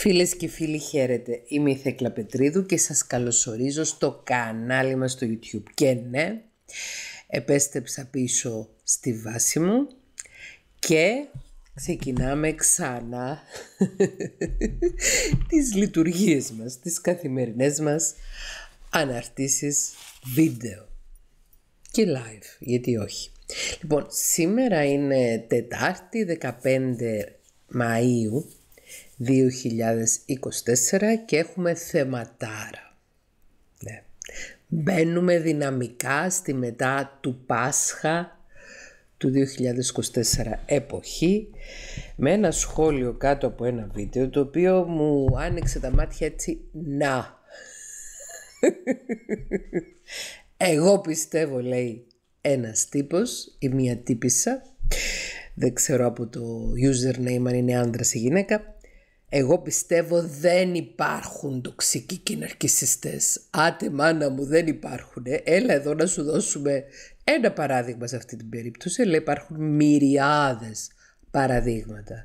Φίλες και φίλοι χαίρετε, είμαι η Θέκλα Πετρίδου και σας καλωσορίζω στο κανάλι μας στο YouTube. Και ναι, επέστρεψα πίσω στη βάση μου και ξεκινάμε ξανά τις λειτουργίες μας, τις καθημερινές μας αναρτήσεις βίντεο και live, γιατί όχι. Λοιπόν, σήμερα είναι Τετάρτη 15 Μαΐου 2024 και έχουμε θεματάρα. Ναι. Μπαίνουμε δυναμικά στη μετά του Πάσχα του 2024 εποχή με ένα σχόλιο κάτω από ένα βίντεο το οποίο μου άνοιξε τα μάτια έτσι να. Εγώ πιστεύω λέει ένας τύπος ή μία τύπησα δεν ξέρω από το username αν είναι άντρας ή γυναίκα εγώ πιστεύω δεν υπάρχουν τοξικοί και ναρκισιστές. Άτε μάνα μου δεν υπάρχουν. Ε. Έλα εδώ να σου δώσουμε ένα παράδειγμα σε αυτή την περίπτωση. Λέει υπάρχουν μυριάδες παραδείγματα.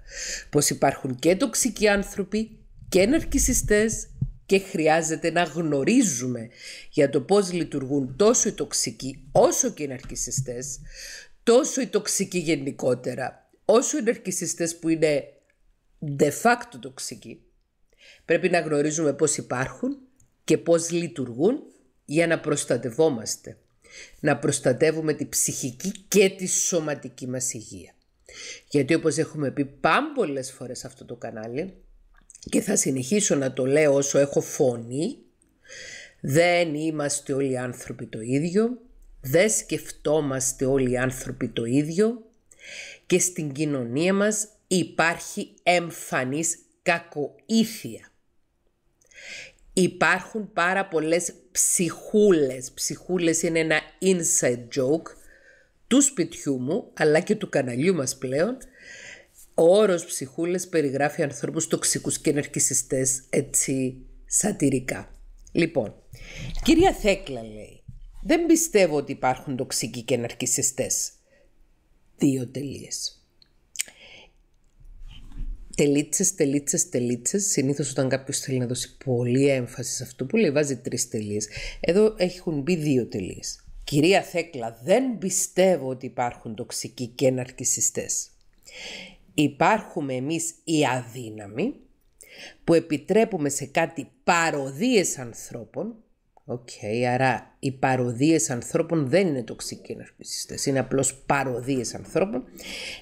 Πως υπάρχουν και τοξικοί άνθρωποι και ναρκισιστές και χρειάζεται να γνωρίζουμε για το πώς λειτουργούν τόσο οι τοξικοί όσο και οι ναρκισιστές, τόσο οι τοξικοί γενικότερα, όσο οι ναρκισιστές που είναι de facto τοξικοί. Πρέπει να γνωρίζουμε πώς υπάρχουν και πώς λειτουργούν για να προστατευόμαστε. Να προστατεύουμε τη ψυχική και τη σωματική μας υγεία. Γιατί όπως έχουμε πει πάμπολες φορές σε αυτό το κανάλι και θα συνεχίσω να το λέω όσο έχω φωνή, δεν είμαστε όλοι οι άνθρωποι το ίδιο, δεν σκεφτόμαστε όλοι οι άνθρωποι το ίδιο και στην κοινωνία μας υπάρχει εμφανής κακοήθεια. Υπάρχουν πάρα πολλές ψυχούλες. Ψυχούλες είναι ένα inside joke του σπιτιού μου, αλλά και του καναλιού μας πλέον. Ο όρος ψυχούλες περιγράφει ανθρώπους τοξικούς και ενερκησιστές έτσι σατυρικά. Λοιπόν, κυρία Θέκλα λέει, δεν πιστεύω ότι υπάρχουν τοξικοί και ναρκισιστές. Δύο τελείες τελίτσες, τελίτσες, τελίτσες. Συνήθως όταν κάποιος θέλει να δώσει πολύ έμφαση σε αυτό που λέει, βάζει τρεις τελείε. Εδώ έχουν μπει δύο τελείε. Κυρία Θέκλα, δεν πιστεύω ότι υπάρχουν τοξικοί και ναρκισιστές. Υπάρχουμε εμείς οι αδύναμοι που επιτρέπουμε σε κάτι παροδίες ανθρώπων Οκ, okay, άρα οι παροδίες ανθρώπων δεν είναι τοξικοί ναρκισιστές, είναι απλώς παροδίες ανθρώπων,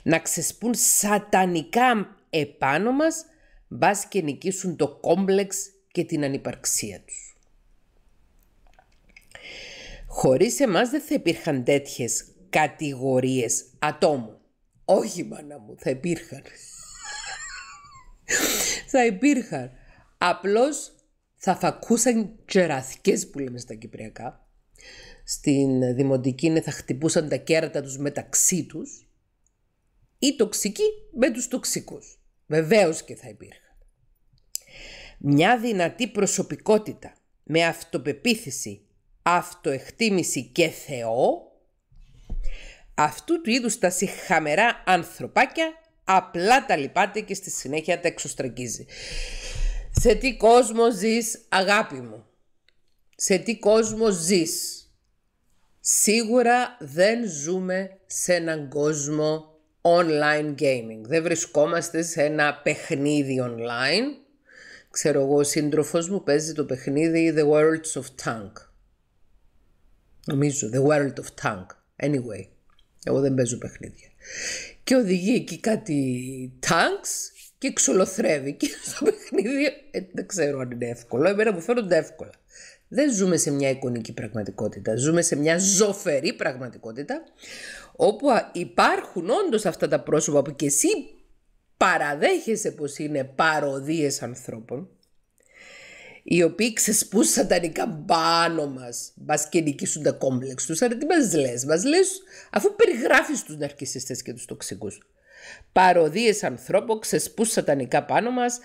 να ξεσπούν σατανικά επάνω μας, μπας και νικήσουν το κόμπλεξ και την ανυπαρξία τους. Χωρίς εμάς δεν θα υπήρχαν τέτοιες κατηγορίες ατόμου. Όχι μάνα μου, θα υπήρχαν. θα υπήρχαν. Απλώς θα φακούσαν τσεραθικές που λέμε στα κυπριακά. Στην δημοτική ναι, θα χτυπούσαν τα κέρατα τους μεταξύ τους. Ή τοξικοί με τους τοξικούς. Βεβαίως και θα υπήρχαν. Μια δυνατή προσωπικότητα με αυτοπεποίθηση, αυτοεκτίμηση και Θεό, αυτού του είδους τα συχαμερά ανθρωπάκια απλά τα λυπάται και στη συνέχεια τα εξωστραγγίζει. Σε τι κόσμο ζεις αγάπη μου. Σε τι κόσμο ζεις. Σίγουρα δεν ζούμε σε έναν κόσμο online gaming. Δεν βρισκόμαστε σε ένα παιχνίδι online. Ξέρω εγώ, ο σύντροφος μου παίζει το παιχνίδι The Worlds of Tank. Νομίζω, The World of Tank. Anyway, εγώ δεν παίζω παιχνίδια. Και οδηγεί εκεί κάτι tanks και ξολοθρεύει και στο παιχνίδι. Ε, δεν ξέρω αν είναι εύκολο. Εμένα μου φαίνονται εύκολα. Δεν ζούμε σε μια εικονική πραγματικότητα. Ζούμε σε μια ζωφερή πραγματικότητα όπου υπάρχουν όντως αυτά τα πρόσωπα που και εσύ παραδέχεσαι πως είναι παροδίες ανθρώπων, οι οποίοι ξεσπούν σατανικά πάνω μας, μας και νικήσουν τα κόμπλεξ τους, αλλά τι μας λες, μας λες αφού περιγράφεις τους ναρκισιστές και τους τοξικούς. Παροδίες ανθρώπων ξεσπούν σατανικά πάνω μας,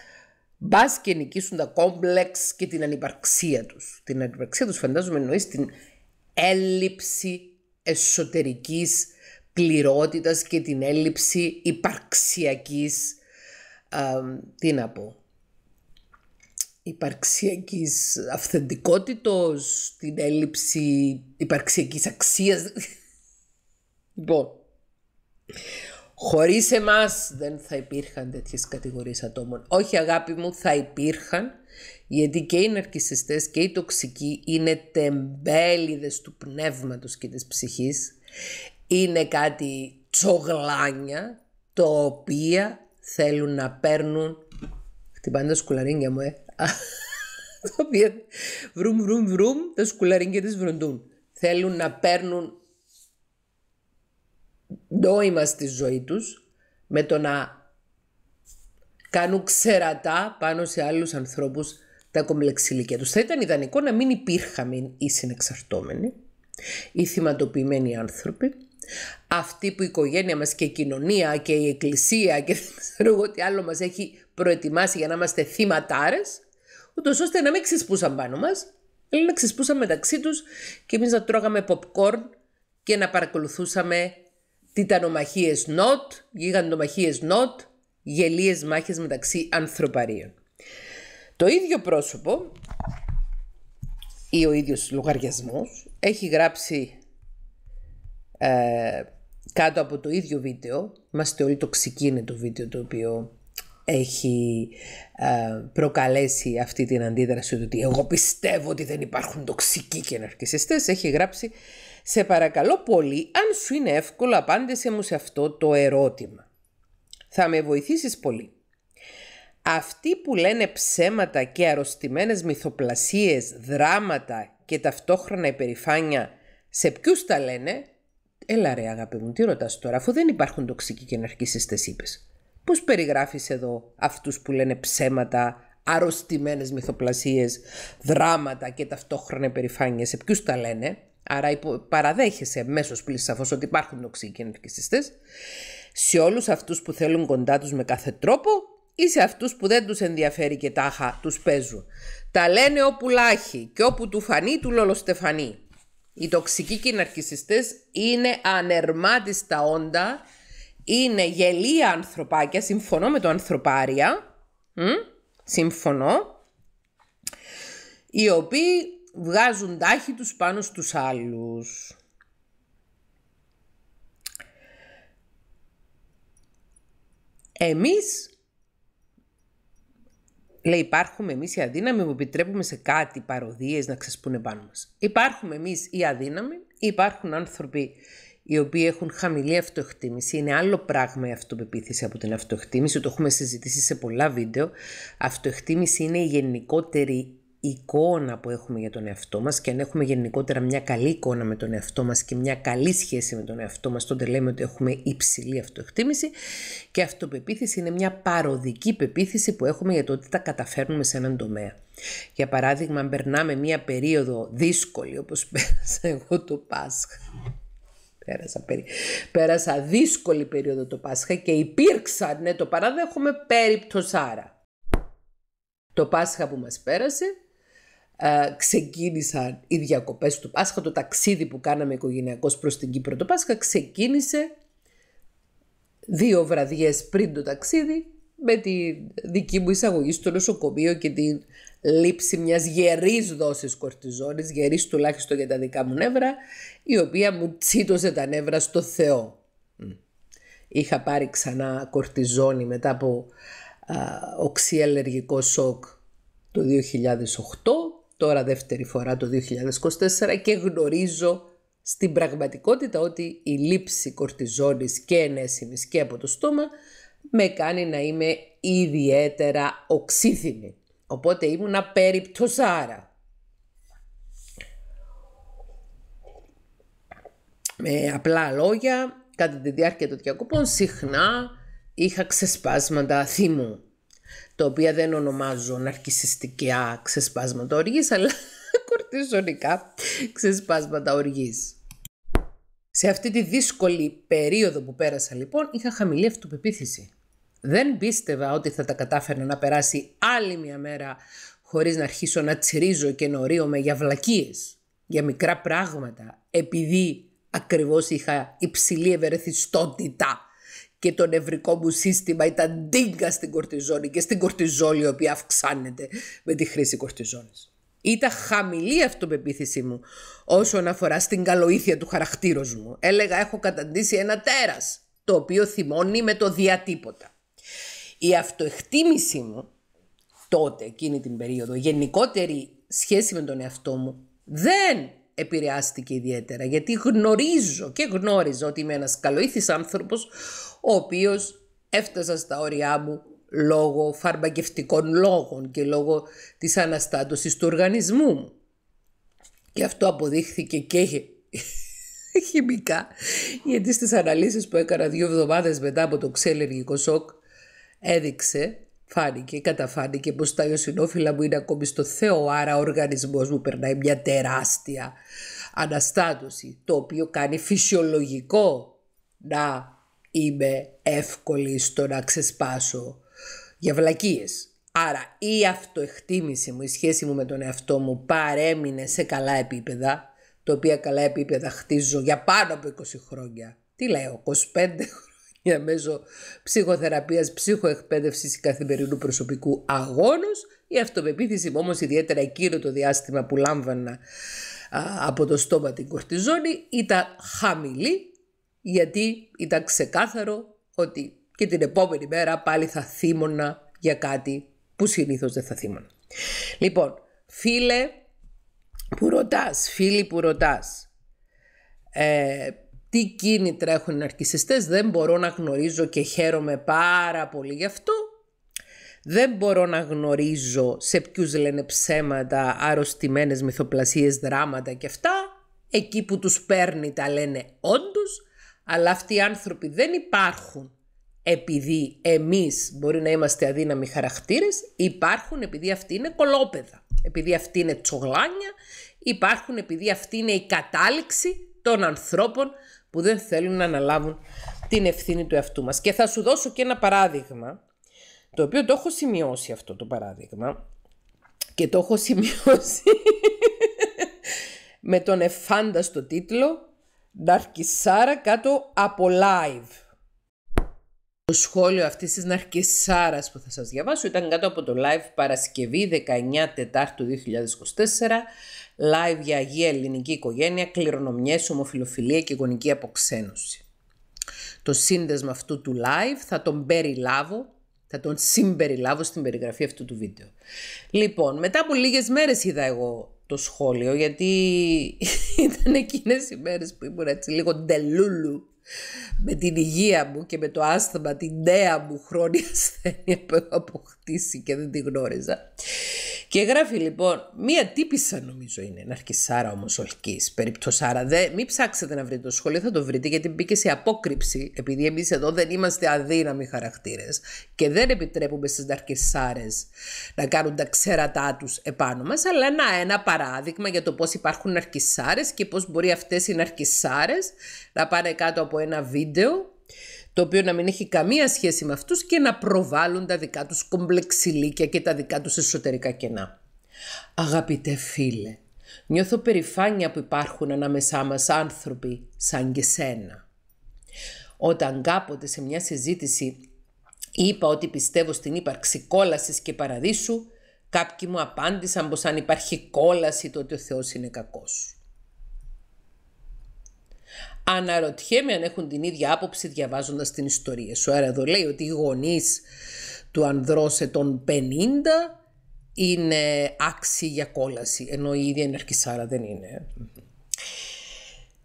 Μπας και νικήσουν τα κόμπλεξ και την ανυπαρξία τους. Την ανυπαρξία τους φαντάζομαι εννοείς την έλλειψη εσωτερικής πληρότητας και την έλλειψη υπαρξιακής, α, τι να πω, υπαρξιακής αυθεντικότητος, την έλλειψη υπαρξιακής αξίας. Λοιπόν, χωρίς εμάς δεν θα υπήρχαν τέτοιες κατηγορίες ατόμων. Όχι αγάπη μου, θα υπήρχαν, γιατί και οι ναρκισιστές και οι τοξικοί είναι τεμπέληδες του πνεύματος και της ψυχής είναι κάτι τσογλάνια τα οποία θέλουν να παίρνουν χτυπάνε τα σκουλαρίνια μου ε Το οποία βρουμ βρουμ βρουμ τα σκουλαρίνια της βροντούν θέλουν να παίρνουν νόημα στη ζωή τους με το να κάνουν ξερατά πάνω σε άλλους ανθρώπους τα κομπλεξιλικία τους. Θα ήταν ιδανικό να μην υπήρχαμε οι συνεξαρτώμενοι, οι θυματοποιημένοι άνθρωποι, αυτή που η οικογένεια μας και η κοινωνία και η εκκλησία και δεν ξέρω εγώ τι άλλο μας έχει προετοιμάσει για να είμαστε θύματάρες, ούτως ώστε να μην ξεσπούσαν πάνω μας, αλλά να ξεσπούσαν μεταξύ τους και εμείς να τρώγαμε popcorn και να παρακολουθούσαμε τιτανομαχίες νότ, γιγαντομαχίες νότ, γελίες μάχες μεταξύ ανθρωπαρίων. Το ίδιο πρόσωπο ή ο ίδιος λογαριασμός έχει γράψει ε, κάτω από το ίδιο βίντεο, είμαστε όλοι τοξικοί είναι το βίντεο το οποίο έχει ε, προκαλέσει αυτή την αντίδραση ότι εγώ πιστεύω ότι δεν υπάρχουν τοξικοί και ναρκισιστές, έχει γράψει «Σε παρακαλώ πολύ, αν σου είναι εύκολο, απάντησε μου σε αυτό το ερώτημα. Θα με βοηθήσεις πολύ». Αυτοί που λένε ψέματα και αρρωστημένες μυθοπλασίες, δράματα και ταυτόχρονα υπερηφάνεια, σε ποιους τα λένε, Έλα ρε αγάπη μου, τι ρωτάς τώρα, αφού δεν υπάρχουν τοξικοί και ναρκισίστες είπες. Πώς περιγράφεις εδώ αυτούς που λένε ψέματα, αρρωστημένες μυθοπλασίες, δράματα και ταυτόχρονα υπερηφάνειες, σε ποιους τα λένε. Άρα υπο... παραδέχεσαι πλήση σαφώς ότι υπάρχουν τοξικοί και ναρκισίστες. Σε όλους αυτούς που θέλουν κοντά τους με κάθε τρόπο ή σε αυτούς που δεν τους ενδιαφέρει και τάχα τους παίζουν. Τα λένε όπου λάχει και όπου του φανεί του λολοστεφανεί. Οι τοξικοί και είναι ανερμάτιστα όντα, είναι γελία ανθρωπάκια, συμφωνώ με το ανθρωπάρια, μ? συμφωνώ, οι οποίοι βγάζουν τάχη τους πάνω στους άλλους. Εμείς Λέει, υπάρχουμε εμείς οι αδύναμοι που επιτρέπουμε σε κάτι παροδίες να ξεσπούνε πάνω μας. Υπάρχουμε εμείς οι αδύναμοι ή υπάρχουν άνθρωποι οι οποίοι έχουν χαμηλή αυτοεκτίμηση. Είναι άλλο πράγμα αυτοπεποίθηση από την αυτοεκτίμηση. Το έχουμε συζητήσει σε πολλά βίντεο. Αυτοεκτίμηση είναι η γενικότερη εικόνα που έχουμε για τον εαυτό μας και αν έχουμε γενικότερα μια καλή εικόνα με τον εαυτό μας και μια καλή σχέση με τον εαυτό μας, τότε λέμε ότι έχουμε υψηλή αυτοεκτίμηση και αυτοπεποίθηση είναι μια παροδική πεποίθηση που έχουμε για το ότι τα καταφέρνουμε σε έναν τομέα. Για παράδειγμα, αν περνάμε μια περίοδο δύσκολη, όπως πέρασα εγώ το Πάσχα, Πέρασα, πέρασα δύσκολη περίοδο το Πάσχα και υπήρξαν, ναι το παράδεχομαι, περίπτωσάρα. Το Πάσχα που μας πέρασε ε, ξεκίνησαν οι διακοπές του Πάσχα, το ταξίδι που κάναμε οικογενειακός προς την Κύπρο το Πάσχα ξεκίνησε δύο βραδιές πριν το ταξίδι με τη δική μου εισαγωγή στο νοσοκομείο και την λήψη μιας γερής δόσης κορτιζόνης, γερής τουλάχιστον για τα δικά μου νεύρα, η οποία μου τσίτωσε τα νεύρα στο Θεό. Είχα πάρει ξανά κορτιζόνη μετά από σοκ το 2008 τώρα δεύτερη φορά το 2024 και γνωρίζω στην πραγματικότητα ότι η λήψη κορτιζόνης και ενέσιμης και από το στόμα με κάνει να είμαι ιδιαίτερα οξύθυμη. Οπότε ήμουνα περιπτωσάρα. Με απλά λόγια, κατά τη διάρκεια των διακοπών, συχνά είχα ξεσπάσματα θύμου τα οποία δεν ονομάζω ναρκισιστικά ξεσπάσματα οργής, αλλά κορτιζονικά ξεσπάσματα οργής. Σε αυτή τη δύσκολη περίοδο που πέρασα λοιπόν, είχα χαμηλή αυτοπεποίθηση. Δεν πίστευα ότι θα τα κατάφερνα να περάσει άλλη μια μέρα χωρίς να αρχίσω να τσιρίζω και να με για βλακίες, για μικρά πράγματα, επειδή ακριβώς είχα υψηλή ευερεθιστότητα και το νευρικό μου σύστημα ήταν ντίγκα στην κορτιζόνη και στην κορτιζόλη η οποία αυξάνεται με τη χρήση κορτιζόνης. Ήταν χαμηλή η αυτοπεποίθησή μου όσον αφορά στην καλοήθεια του χαρακτήρος μου. Έλεγα έχω καταντήσει ένα τέρας το οποίο θυμώνει με το διατύποτα. Η αυτοεκτίμησή μου τότε, εκείνη την περίοδο, γενικότερη σχέση με τον εαυτό μου, δεν επηρεάστηκε ιδιαίτερα γιατί γνωρίζω και γνώριζα ότι είμαι ένας καλοήθης άνθρωπος ο οποίος έφτασα στα όρια μου λόγω φαρμακευτικών λόγων και λόγω της αναστάτωσης του οργανισμού μου. Και αυτό αποδείχθηκε και χημικά γιατί στις αναλύσεις που έκανα δύο εβδομάδες μετά από το ξελεργικό σοκ έδειξε Φάνηκε, καταφάνηκε πως τα ιωσινόφυλλα μου είναι ακόμη στο Θεό, άρα ο οργανισμός μου περνάει μια τεράστια αναστάτωση, το οποίο κάνει φυσιολογικό να είμαι εύκολη στο να ξεσπάσω για βλακίες. Άρα η αυτοεκτίμηση μου, η σχέση μου με τον εαυτό μου παρέμεινε σε καλά επίπεδα, τα οποία καλά επίπεδα χτίζω για πάνω από 20 χρόνια. Τι λέω, 25 μία μέσω ψυχοθεραπείας, ψυχοεκπαίδευσης καθημερινού προσωπικού αγώνος. Η αυτοπεποίθηση μου όμως ιδιαίτερα εκείνο το διάστημα που λάμβανα από το στόμα την κορτιζόνη ήταν χαμηλή γιατί ήταν ξεκάθαρο ότι και την επόμενη μέρα πάλι θα θύμωνα για κάτι που συνήθως δεν θα θύμωνα. Λοιπόν, φίλε που ρωτάς, φίλοι που ρωτάς, ε, τι κίνητρα έχουν οι ναρκισιστές δεν μπορώ να γνωρίζω και χαίρομαι πάρα πολύ γι' αυτό. Δεν μπορώ να γνωρίζω σε ποιους λένε ψέματα, αρρωστημένες μυθοπλασίες, δράματα και αυτά. Εκεί που τους παίρνει τα λένε όντως, αλλά αυτοί οι άνθρωποι δεν υπάρχουν επειδή εμείς μπορεί να είμαστε αδύναμοι χαρακτήρες, υπάρχουν επειδή αυτοί είναι κολόπεδα, επειδή αυτοί είναι τσογλάνια, υπάρχουν επειδή αυτοί είναι η κατάληξη των ανθρώπων που δεν θέλουν να αναλάβουν την ευθύνη του εαυτού μας. Και θα σου δώσω και ένα παράδειγμα, το οποίο το έχω σημειώσει αυτό το παράδειγμα και το έχω σημειώσει με τον εφάνταστο τίτλο «Ναρκισάρα κάτω από live». Το σχόλιο αυτής της Ναρκισάρας που θα σας διαβάσω ήταν κάτω από το live Παρασκευή 19 Τετάρτου 2024 live για Αγία Ελληνική Οικογένεια, κληρονομιές, ομοφιλοφιλία και γονική αποξένωση. Το σύνδεσμα αυτού του live θα τον περιλάβω θα τον συμπεριλάβω στην περιγραφή αυτού του βίντεο. Λοιπόν, μετά από λίγες μέρες είδα εγώ το σχόλιο, γιατί ήταν εκείνες οι μέρες που ήμουν έτσι λίγο ντελούλου με την υγεία μου και με το άσθμα, την νέα μου χρόνια ασθένεια που έχω αποκτήσει και δεν τη γνώριζα. Και γράφει λοιπόν, μία τύπησα νομίζω είναι, ναρκισάρα όμω ολική, Σάρα Δε, μην ψάξετε να βρείτε το σχολείο, θα το βρείτε γιατί μπήκε σε απόκρυψη, επειδή εμείς εδώ δεν είμαστε αδύναμοι χαρακτήρες και δεν επιτρέπουμε στις ναρκισάρε να κάνουν τα ξέρατά τους επάνω μας. Αλλά να, ένα παράδειγμα για το πώς υπάρχουν ναρκισάρε και πώς μπορεί αυτές οι ναρκισάρε να πάνε κάτω από ένα βίντεο το οποίο να μην έχει καμία σχέση με αυτούς και να προβάλλουν τα δικά τους κομπλεξιλίκια και τα δικά τους εσωτερικά κενά. Αγαπητέ φίλε, νιώθω περηφάνεια που υπάρχουν ανάμεσά μας άνθρωποι σαν και σένα. Όταν κάποτε σε μια συζήτηση είπα ότι πιστεύω στην ύπαρξη κόλασης και παραδείσου, κάποιοι μου απάντησαν πως αν υπάρχει κόλαση τότε ο Θεός είναι κακός. Αναρωτιέμαι αν έχουν την ίδια άποψη διαβάζοντας την ιστορία σου. Άρα εδώ λέει ότι οι γονείς του σε τον 50 είναι άξιοι για κόλαση, ενώ η ίδια αρχισάρα, δεν είναι.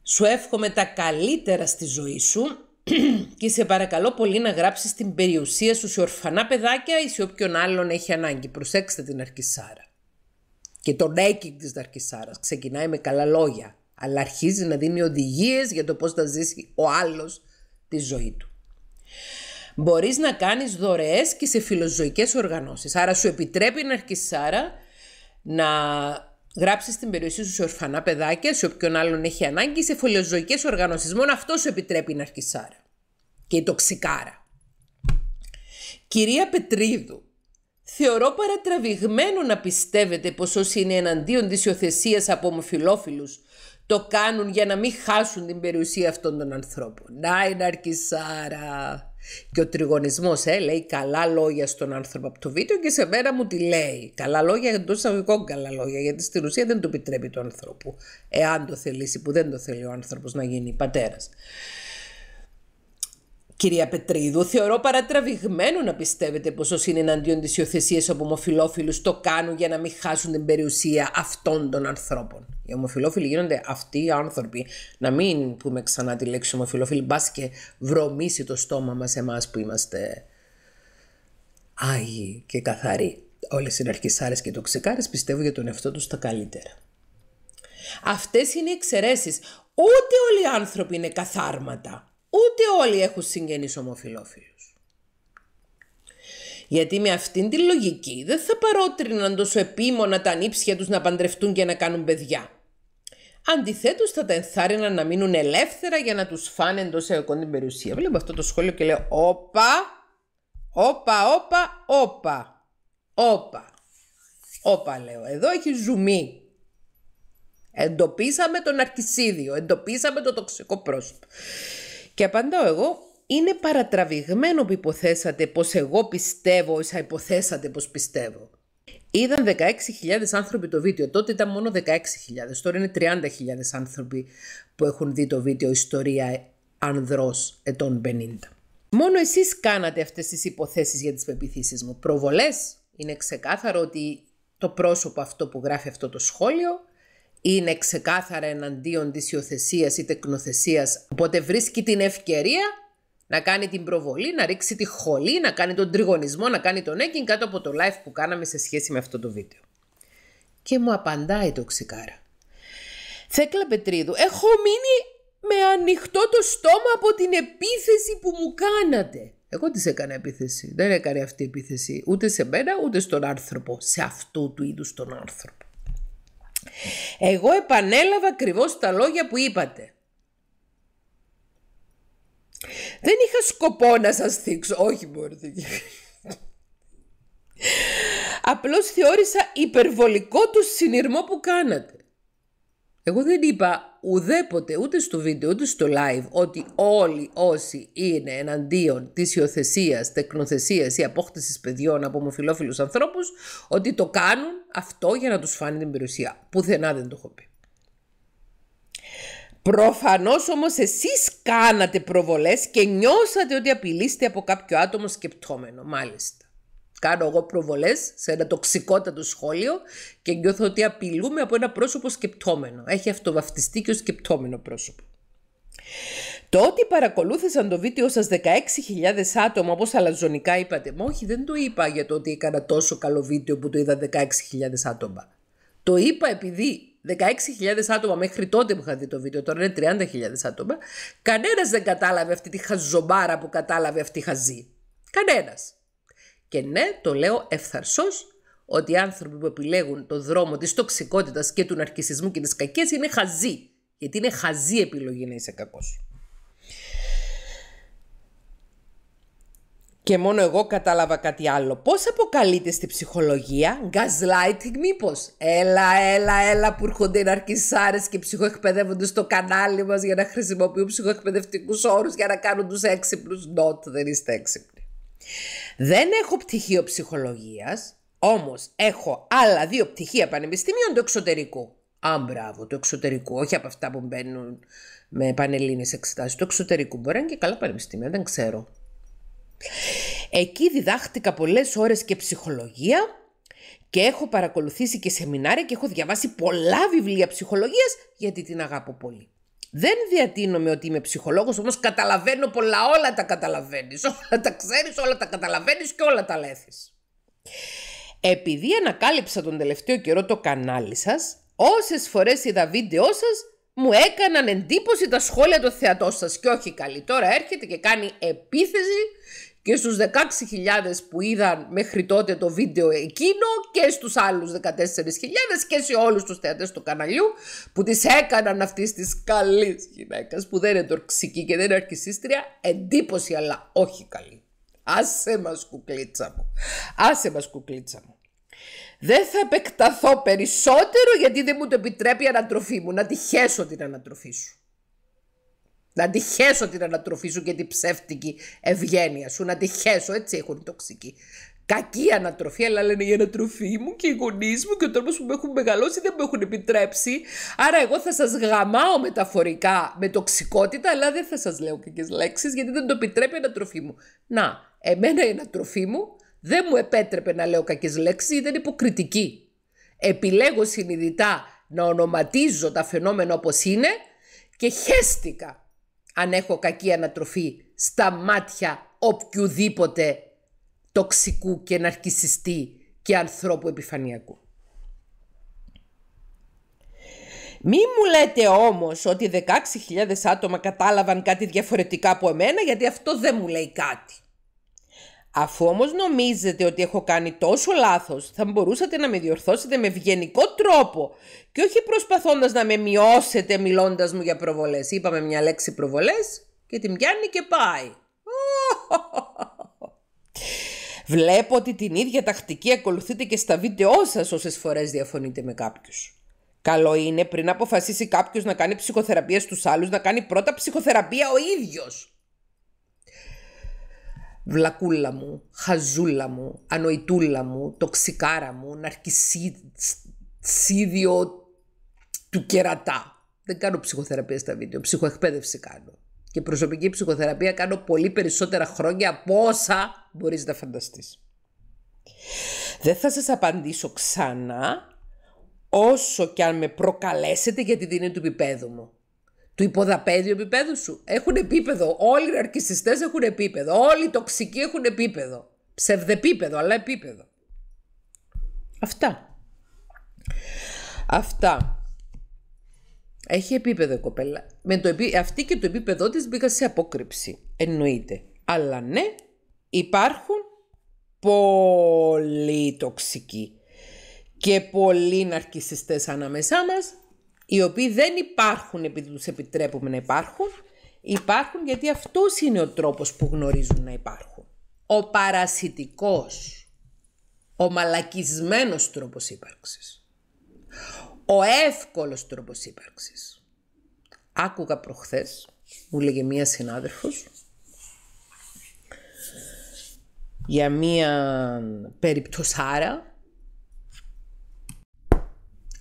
Σου εύχομαι τα καλύτερα στη ζωή σου και σε παρακαλώ πολύ να γράψεις την περιουσία σου σε ορφανά παιδάκια ή σε όποιον άλλον έχει ανάγκη. Προσέξτε την Αρκισάρα. Και τον έκη της Αρκισάρας ξεκινάει με καλά λόγια αλλά αρχίζει να δίνει οδηγίες για το πώς θα ζήσει ο άλλος τη ζωή του. Μπορείς να κάνεις δωρεές και σε φιλοζωικές οργανώσεις. Άρα σου επιτρέπει η Σάρα να γράψεις την περιοχή σου σε ορφανά παιδάκια, σε όποιον άλλον έχει ανάγκη, σε φιλοζωικές οργανώσεις. Μόνο αυτό σου επιτρέπει η Σάρα. και η Τοξικάρα. Κυρία Πετρίδου, θεωρώ παρατραβηγμένο να πιστεύετε πως όσοι είναι εναντίον της υιοθεσίας από ομοφιλόφιλους το κάνουν για να μην χάσουν την περιουσία αυτών των ανθρώπων. Να είναι αρκισάρα. Και ο τριγωνισμός ε, λέει καλά λόγια στον άνθρωπο από το βίντεο και σε μένα μου τη λέει. Καλά λόγια εντός εισαγωγικών καλά λόγια, γιατί στην ουσία δεν το επιτρέπει του ανθρώπου. Εάν το θελήσει, που δεν το θέλει ο άνθρωπος να γίνει πατέρας. Κυρία Πετρίδου, θεωρώ παρατραβηγμένο να πιστεύετε πως όσοι είναι εναντίον της υιοθεσίας από ομοφυλόφιλου το κάνουν για να μην χάσουν την περιουσία αυτών των ανθρώπων. Οι ομοφυλόφιλοι γίνονται αυτοί οι άνθρωποι. Να μην πούμε ξανά τη λέξη ομοφυλόφιλοι, μπας και βρωμίσει το στόμα μας εμάς που είμαστε άγιοι και καθαροί. Όλες οι αρχισάρε και τοξικάρες, πιστεύω για τον εαυτό τους τα καλύτερα. Αυτές είναι οι εξαιρέσεις. Ούτε όλοι οι άνθρωποι είναι καθάρματα ούτε όλοι έχουν συγγενείς ομοφιλόφιλους. Γιατί με αυτήν τη λογική δεν θα παρότριναν τόσο επίμονα τα ανήψια τους να παντρευτούν και να κάνουν παιδιά. Αντιθέτως θα τα ενθάρρυναν να μείνουν ελεύθερα για να τους φάνε εντός εικόν την περιουσία. Βλέπω αυτό το σχόλιο και λέω: Όπα, όπα, όπα, όπα, όπα. Όπα, λέω. Εδώ έχει ζουμί. Εντοπίσαμε τον αρκισίδιο, εντοπίσαμε το τοξικό πρόσωπο. Και απαντάω εγώ, είναι παρατραβηγμένο που υποθέσατε πως εγώ πιστεύω όσα υποθέσατε πως πιστεύω. Είδαν 16.000 άνθρωποι το βίντεο. Τότε ήταν μόνο 16.000. Τώρα είναι 30.000 άνθρωποι που έχουν δει το βίντεο ιστορία ανδρός ετών 50. Μόνο εσείς κάνατε αυτές τις υποθέσεις για τις πεπιθήσεις μου. Προβολές. Είναι ξεκάθαρο ότι το πρόσωπο αυτό που γράφει αυτό το σχόλιο είναι ξεκάθαρα εναντίον της υιοθεσίας ή τεκνοθεσίας, οπότε βρίσκει την ευκαιρία να κάνει την προβολή, να ρίξει τη χολή, να κάνει τον τριγωνισμό, να κάνει τον έγκυνγκ κάτω από το live που κάναμε σε σχέση με αυτό το βίντεο. Και μου απαντάει το Ξικάρα. Θέκλα Πετρίδου, έχω μείνει με ανοιχτό το στόμα από την επίθεση που μου κάνατε. Εγώ της έκανα επίθεση. Δεν έκανε αυτή η επίθεση ούτε σε μένα ούτε στον άνθρωπο. Σε αυτού του είδους τον άνθρωπο. Εγώ επανέλαβα ακριβώς τα λόγια που είπατε. Δεν είχα σκοπό να σας θίξω. Όχι μπορείτε. Απλώς θεώρησα υπερβολικό το συνειρμό που κάνατε. Εγώ δεν είπα ουδέποτε ούτε στο βίντεο ούτε στο live ότι όλοι όσοι είναι εναντίον της υιοθεσίας, τεκνοθεσίας ή απόκτησης παιδιών από ομοφιλόφιλους ανθρώπους ότι το κάνουν αυτό για να τους φάνει την περιουσία. Πουθενά δεν το έχω πει. Προφανώς όμως εσείς κάνατε προβολές και νιώσατε ότι απειλήσετε από κάποιο άτομο σκεπτόμενο μάλιστα κάνω εγώ προβολές σε ένα τοξικότατο σχόλιο και νιώθω ότι απειλούμε από ένα πρόσωπο σκεπτόμενο. Έχει αυτοβαφτιστεί και ως σκεπτόμενο πρόσωπο. Το ότι παρακολούθησαν το βίντεο σας 16.000 άτομα, όπως αλαζονικά είπατε, μα όχι δεν το είπα για το ότι έκανα τόσο καλό βίντεο που το είδα 16.000 άτομα. Το είπα επειδή 16.000 άτομα μέχρι τότε που είχα δει το βίντεο, τώρα είναι 30.000 άτομα, κανένας δεν κατάλαβε αυτή τη χαζομπάρα που κατάλαβε αυτή η χαζή. Κανένας. Και ναι, το λέω ευθαρσώς ότι οι άνθρωποι που επιλέγουν το δρόμο της τοξικότητας και του ναρκισισμού και της κακίας είναι χαζοί. Γιατί είναι χαζή επιλογή να είσαι κακός. Και μόνο εγώ κατάλαβα κάτι άλλο. Πώς αποκαλείται στη ψυχολογία gaslighting μήπως. Έλα, έλα, έλα που έρχονται οι ναρκισάρες και ψυχοεκπαιδεύονται στο κανάλι μας για να χρησιμοποιούν ψυχοεκπαιδευτικούς όρους για να κάνουν τους έξυπνους. Not, δεν είστε έξυπνοι. Δεν έχω πτυχίο ψυχολογίας, όμως έχω άλλα δύο πτυχία πανεπιστημίων του εξωτερικού. Α, μπράβο, του εξωτερικού, όχι από αυτά που μπαίνουν με πανελλήνες εξετάσεις. Του εξωτερικού μπορεί να είναι και καλά πανεπιστήμια, δεν ξέρω. Εκεί διδάχτηκα πολλές ώρες και ψυχολογία και έχω παρακολουθήσει και σεμινάρια και έχω διαβάσει πολλά βιβλία ψυχολογίας γιατί την αγαπώ πολύ. Δεν διατείνομαι ότι είμαι ψυχολόγος, όμως καταλαβαίνω πολλά, όλα τα καταλαβαίνεις, όλα τα ξέρεις, όλα τα καταλαβαίνεις και όλα τα λέθεις. Επειδή ανακάλυψα τον τελευταίο καιρό το κανάλι σας, όσες φορές είδα βίντεό σας, μου έκαναν εντύπωση τα σχόλια των θεατών σας και όχι καλή. Τώρα έρχεται και κάνει επίθεση και στους 16.000 που είδαν μέχρι τότε το βίντεο εκείνο και στους άλλους 14.000 και σε όλους τους θεατές του καναλιού που τις έκαναν αυτής της καλής γυναίκας που δεν είναι τορξική και δεν είναι αρκισίστρια εντύπωση αλλά όχι καλή. Άσε μας κουκλίτσα μου. Άσε μας κουκλίτσα μου. Δεν θα επεκταθώ περισσότερο γιατί δεν μου το επιτρέπει η ανατροφή μου να τη την ανατροφή σου. Να τη χέσω την ανατροφή σου και την ψεύτικη ευγένεια σου. Να τη χέσω, έτσι έχουν τοξική. τοξικοί. Κακή ανατροφή, αλλά λένε η ανατροφή μου και οι γονείς μου και ο τρόπος που με έχουν μεγαλώσει δεν με έχουν επιτρέψει. Άρα, εγώ θα σας γαμάω μεταφορικά με τοξικότητα, αλλά δεν θα σας λέω κακές λέξεις γιατί δεν το επιτρέπει η ανατροφή μου. Να, εμένα η ανατροφή μου δεν μου επέτρεπε να λέω κακές λέξεις γιατί ήταν υποκριτική. Επιλέγω συνειδητά να ονοματίζω τα φαινόμενα όπως είναι και χέστηκα αν έχω κακή ανατροφή στα μάτια οποιοδήποτε τοξικού και ναρκισιστή και ανθρώπου επιφανειακού. Μη μου λέτε όμως ότι 16.000 άτομα κατάλαβαν κάτι διαφορετικά από εμένα γιατί αυτό δεν μου λέει κάτι. Αφού όμως νομίζετε ότι έχω κάνει τόσο λάθος, θα μπορούσατε να με διορθώσετε με ευγενικό τρόπο και όχι προσπαθώντας να με μειώσετε μιλώντας μου για προβολές. Είπαμε μια λέξη προβολές και την πιάνει και πάει. Βλέπω ότι την ίδια τακτική ακολουθείτε και στα βίντεό σας όσες φορές διαφωνείτε με κάποιους. Καλό είναι πριν αποφασίσει κάποιος να κάνει ψυχοθεραπεία στους άλλους να κάνει πρώτα ψυχοθεραπεία ο ίδιος βλακούλα μου, χαζούλα μου, ανοητούλα μου, τοξικάρα μου, ναρκισίδιο του κερατά. Δεν κάνω ψυχοθεραπεία στα βίντεο, ψυχοεκπαίδευση κάνω. Και προσωπική ψυχοθεραπεία κάνω πολύ περισσότερα χρόνια από όσα μπορείς να φανταστείς. Δεν θα σας απαντήσω ξανά όσο και αν με προκαλέσετε για τη δίνη του πιπέδου μου του υποδαπέδιου επίπεδου σου. Έχουν επίπεδο. Όλοι οι ναρκιστές έχουν επίπεδο. Όλοι οι τοξικοί έχουν επίπεδο. Ψευδεπίπεδο, αλλά επίπεδο. Αυτά. Αυτά. Έχει επίπεδο η κοπέλα. Με το επί... Αυτή και το επίπεδό της μπήκα σε απόκρυψη. Εννοείται. Αλλά ναι, υπάρχουν πολύ τοξικοί και πολλοί ναρκισιστές ανάμεσά μας οι οποίοι δεν υπάρχουν επειδή τους επιτρέπουμε να υπάρχουν, υπάρχουν γιατί αυτός είναι ο τρόπος που γνωρίζουν να υπάρχουν. Ο παρασιτικός, ο μαλακισμένος τρόπος ύπαρξης, ο εύκολος τρόπος ύπαρξης. Άκουγα προχθές, μου λέγε μία συνάδελφος, για μία περιπτωσάρα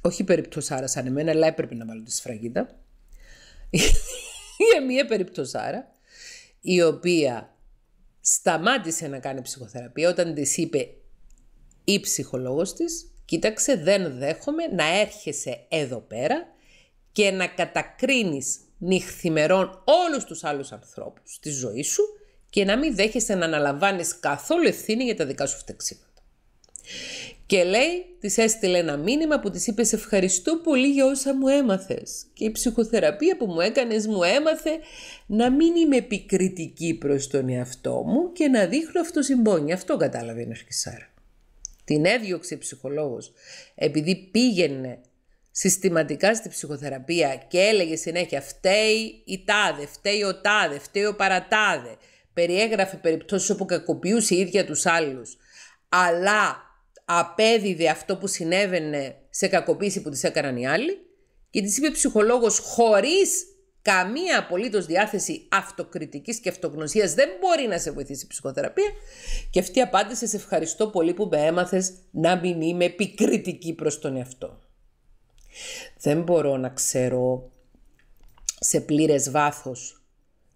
όχι περιπτωσάρα σαν εμένα, αλλά έπρεπε να βάλω τη σφραγίδα. Για μία περιπτωσάρα, η οποία σταμάτησε να κάνει ψυχοθεραπεία όταν της είπε η ψυχολόγος της, κοίταξε δεν δέχομαι να έρχεσαι εδώ πέρα και να κατακρίνεις νυχθημερών όλους τους άλλους ανθρώπους στη ζωή σου και να μην δέχεσαι να αναλαμβάνεις καθόλου ευθύνη για τα δικά σου φταξίματα. Και λέει, της έστειλε ένα μήνυμα που της είπε: Σε ευχαριστώ πολύ για όσα μου έμαθες. Και η ψυχοθεραπεία που μου έκανες μου έμαθε να μην είμαι επικριτική προς τον εαυτό μου και να δείχνω αυτοσυμπόνια. Αυτό κατάλαβε η Ναρκισάρα. Την έδιωξε η ψυχολόγος επειδή πήγαινε συστηματικά στη ψυχοθεραπεία και έλεγε συνέχεια φταίει η τάδε, φταίει ο τάδε, φταίει ο παρατάδε. Περιέγραφε περιπτώσεις όπου κακοποιούσε η ίδια τους άλλους. Αλλά απέδιδε αυτό που συνέβαινε σε κακοποίηση που της έκαναν οι άλλοι και της είπε ψυχολόγος χωρίς καμία απολύτως διάθεση αυτοκριτικής και αυτογνωσίας δεν μπορεί να σε βοηθήσει η ψυχοθεραπεία και αυτή απάντησε σε ευχαριστώ πολύ που με έμαθες να μην είμαι επικριτική προς τον εαυτό. Δεν μπορώ να ξέρω σε πλήρες βάθος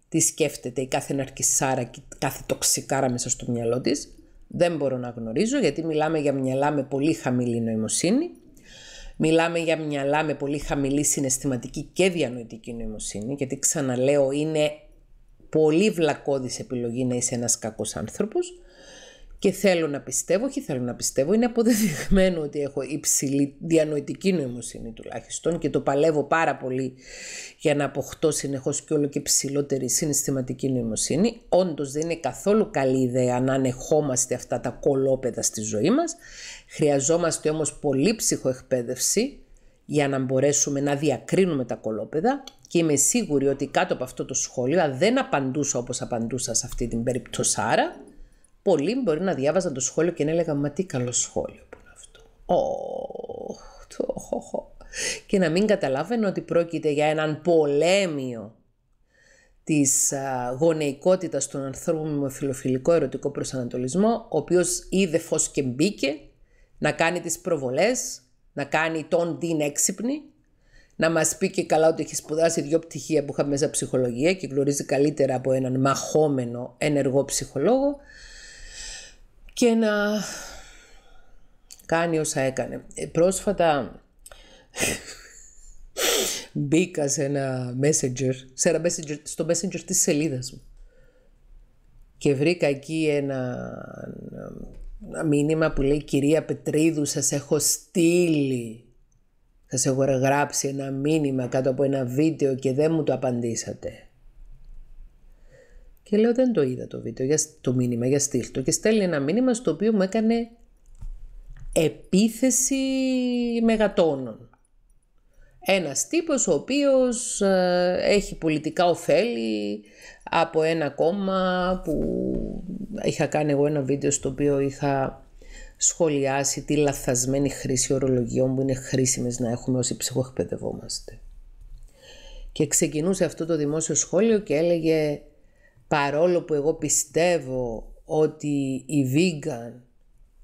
τι σκέφτεται η κάθε ναρκισάρα και κάθε τοξικάρα μέσα στο μυαλό της δεν μπορώ να γνωρίζω γιατί μιλάμε για μυαλά με πολύ χαμηλή νοημοσύνη. Μιλάμε για μυαλά με πολύ χαμηλή συναισθηματική και διανοητική νοημοσύνη, γιατί ξαναλέω είναι πολύ βλακώδης επιλογή να είσαι ένας κακός άνθρωπος. Και θέλω να πιστεύω, όχι θέλω να πιστεύω, είναι αποδεδειγμένο ότι έχω υψηλή διανοητική νοημοσύνη τουλάχιστον και το παλεύω πάρα πολύ για να αποκτώ συνεχώς και όλο και ψηλότερη συναισθηματική νοημοσύνη. Όντως δεν είναι καθόλου καλή ιδέα να ανεχόμαστε αυτά τα κολόπεδα στη ζωή μας. Χρειαζόμαστε όμως πολύ ψυχοεκπαίδευση για να μπορέσουμε να διακρίνουμε τα κολόπεδα και είμαι σίγουρη ότι κάτω από αυτό το σχόλιο, δεν απαντούσα όπως απαντούσα σε αυτή την Άρα, Πολλοί μπορεί να διάβαζαν το σχόλιο και να έλεγαν «Μα τι καλό σχόλιο που είναι αυτό». Oh, το, Και να μην καταλάβαινε ότι πρόκειται για έναν πολέμιο της γονεϊκότητας των ανθρώπων με φιλοφιλικό ερωτικό προσανατολισμό, ο οποίος είδε φως και μπήκε να κάνει τις προβολές, να κάνει τον την έξυπνη, να μας πει και καλά ότι έχει σπουδάσει δύο πτυχία που είχα μέσα ψυχολογία και γνωρίζει καλύτερα από έναν μαχόμενο ενεργό ψυχολόγο και να κάνει όσα έκανε. Ε, πρόσφατα μπήκα σε ένα messenger, στο messenger της σελίδας μου και βρήκα εκεί ένα, ένα μήνυμα που λέει «Κυρία Πετρίδου, σας έχω στείλει, σας έχω γράψει ένα μήνυμα κάτω από ένα βίντεο και δεν μου το απαντήσατε». Και λέω δεν το είδα το βίντεο, για το μήνυμα, για στήλτο. Και στέλνει ένα μήνυμα στο οποίο μου έκανε επίθεση μεγατόνων. Ένας τύπος ο οποίος ε, έχει πολιτικά ωφέλη από ένα κόμμα που είχα κάνει εγώ ένα βίντεο στο οποίο είχα σχολιάσει τη λαθασμένη χρήση ορολογιών που είναι χρήσιμες να έχουμε όσοι ψυχοεκπαιδευόμαστε. Και ξεκινούσε αυτό το δημόσιο σχόλιο και έλεγε παρόλο που εγώ πιστεύω ότι η vegan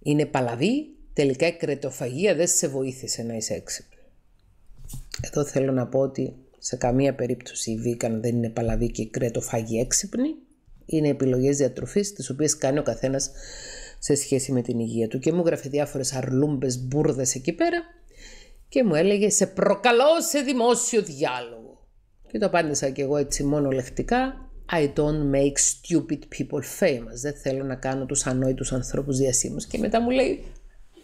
είναι παλαβή, τελικά η κρετοφαγία δεν σε βοήθησε να είσαι έξυπνη. Εδώ θέλω να πω ότι σε καμία περίπτωση η vegan δεν είναι παλαβή και η κρετοφαγή έξυπνη. Είναι επιλογές διατροφής τις οποίες κάνει ο καθένας σε σχέση με την υγεία του. Και μου γράφει διάφορες αρλούμπες, μπουρδες εκεί πέρα και μου έλεγε «Σε προκαλώ σε δημόσιο διάλογο». Και το απάντησα και εγώ έτσι μόνο λεκτικά I don't make stupid people famous. Δεν θέλω να κάνω τους ανόητους ανθρώπους διασύμους. Και μετά μου λέει,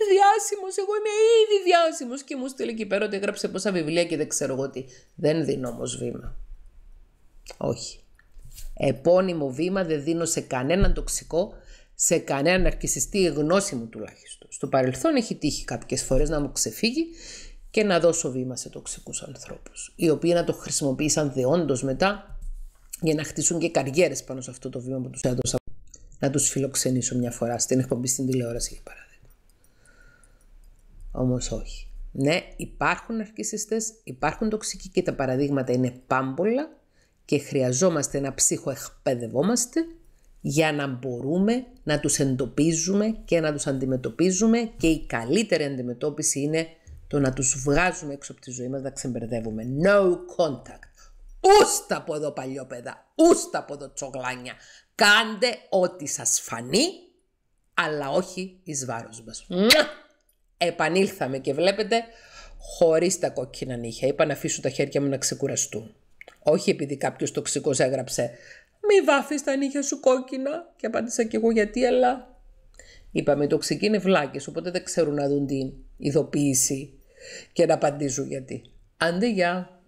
διάσημος, εγώ είμαι ήδη διάσημος. Και μου στείλει εκεί πέρα ότι έγραψε πόσα βιβλία και δεν ξέρω εγώ τι. Δεν δίνω όμως βήμα. Όχι. Επώνυμο βήμα δεν δίνω σε κανέναν τοξικό, σε κανέναν αρκισιστή, γνώση μου τουλάχιστον. Στο παρελθόν έχει τύχει κάποιες φορές να μου ξεφύγει και να δώσω βήμα σε τοξικούς ανθρώπους, οι οποίοι να το χρησιμοποίησαν δεόντως μετά για να χτίσουν και καριέρες πάνω σε αυτό το βήμα που τους έδωσα. Να τους φιλοξενήσω μια φορά στην εκπομπή στην τηλεόραση για παράδειγμα. Όμως όχι. Ναι, υπάρχουν ναρκιστέ, υπάρχουν τοξικοί και τα παραδείγματα είναι πάμπολα και χρειαζόμαστε να ψυχοεκπαιδευόμαστε για να μπορούμε να τους εντοπίζουμε και να τους αντιμετωπίζουμε και η καλύτερη αντιμετώπιση είναι το να τους βγάζουμε έξω από τη ζωή μας, να ξεμπερδεύουμε. No contact. Ούστα από εδώ παλιόπαιδα, ούστα από εδώ τσογλάνια. Κάντε ό,τι σας φανεί, αλλά όχι εις βάρος μας. Επανήλθαμε και βλέπετε, χωρίς τα κόκκινα νύχια. Είπα να αφήσω τα χέρια μου να ξεκουραστούν. Όχι επειδή κάποιος τοξικός έγραψε Μη βάφεις τα νύχια σου κόκκινα. Και απάντησα κι εγώ γιατί, αλλά. Είπαμε, οι τοξικοί είναι βλάκες, οπότε δεν ξέρουν να δουν την ειδοποίηση και να απαντήσουν γιατί. Αντί για.